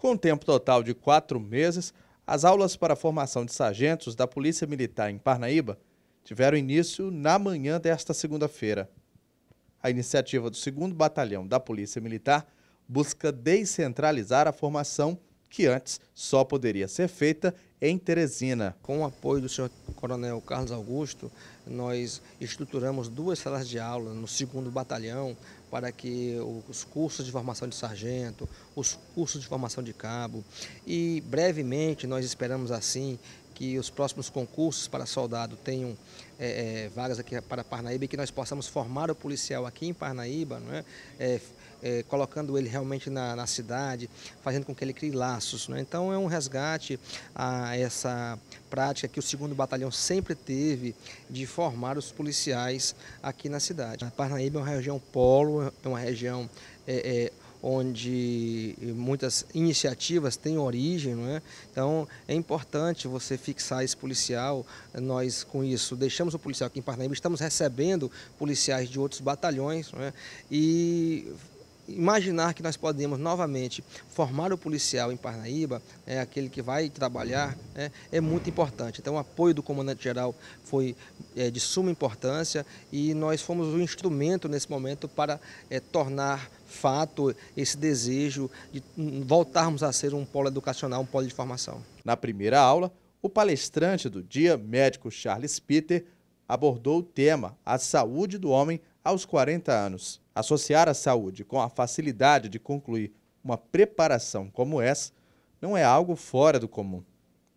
Com tempo total de quatro meses, as aulas para a formação de sargentos da Polícia Militar em Parnaíba tiveram início na manhã desta segunda-feira. A iniciativa do 2 Batalhão da Polícia Militar busca descentralizar a formação que antes só poderia ser feita em Teresina. Com o apoio do senhor Coronel Carlos Augusto, nós estruturamos duas salas de aula no segundo batalhão para que os cursos de formação de sargento, os cursos de formação de cabo e brevemente nós esperamos assim que os próximos concursos para soldado tenham é, é, vagas aqui para Parnaíba e que nós possamos formar o policial aqui em Parnaíba, não é? é, é colocando ele realmente na, na, cidade, fazendo com que ele crie laços. É? Então é um resgate a essa prática que o segundo batalhão sempre teve de formar os policiais aqui na cidade. A Parnaíba é uma região polo, é uma região é, onde eh, muitas iniciativas têm origem, não é? Então é importante você fixar esse policial. Nós com isso deixamos o policial aqui em Parnaíba, estamos recebendo policiais de outros batalhões, não é? E imaginar que nós podemos novamente formar o policial em Parnaíba, é, aquele que vai trabalhar, é, é, muito importante. Então, o apoio do comandante-geral foi é, de suma importância e nós fomos o um instrumento nesse momento para é, tornar fato esse desejo de hum, voltarmos a ser um polo educacional, um polo de formação. Na primeira aula, o palestrante do dia, médico Charles Peter, abordou o tema A Saúde do Homem aos 40 anos. Associar a saúde com a facilidade de concluir uma preparação como essa não é algo fora do comum.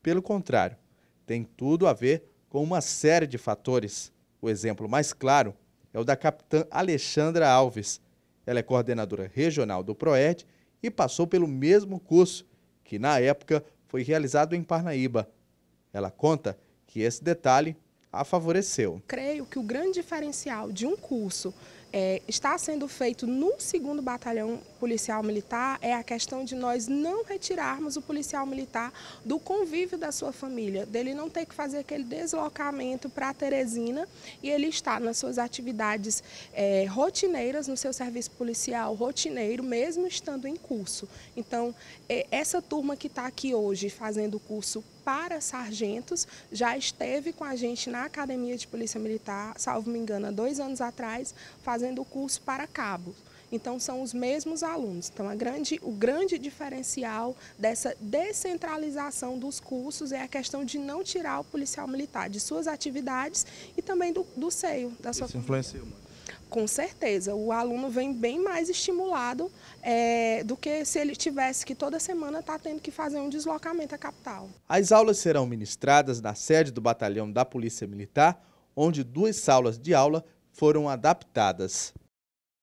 Pelo contrário, tem tudo a ver com uma série de fatores. O exemplo mais claro é o da capitã Alexandra Alves. Ela é coordenadora regional do PROED e passou pelo mesmo curso, que na época foi realizado em Parnaíba. Ela conta que esse detalhe a favoreceu. Creio que o grande diferencial de um curso é, está sendo feito no segundo batalhão policial militar é a questão de nós não retirarmos o policial militar do convívio da sua família, dele não ter que fazer aquele deslocamento para Teresina e ele está nas suas atividades é, rotineiras, no seu serviço policial rotineiro, mesmo estando em curso. Então, é, essa turma que está aqui hoje fazendo o curso para sargentos, já esteve com a gente na Academia de Polícia Militar, salvo me engano, há dois anos atrás, fazendo o curso para cabos. Então são os mesmos alunos. Então a grande, o grande diferencial dessa descentralização dos cursos é a questão de não tirar o policial militar de suas atividades e também do, do seio da sua. Isso influenciou muito. Com certeza, o aluno vem bem mais estimulado é, do que se ele tivesse que toda semana estar tá tendo que fazer um deslocamento à capital. As aulas serão ministradas na sede do batalhão da Polícia Militar, onde duas salas de aula foram adaptadas.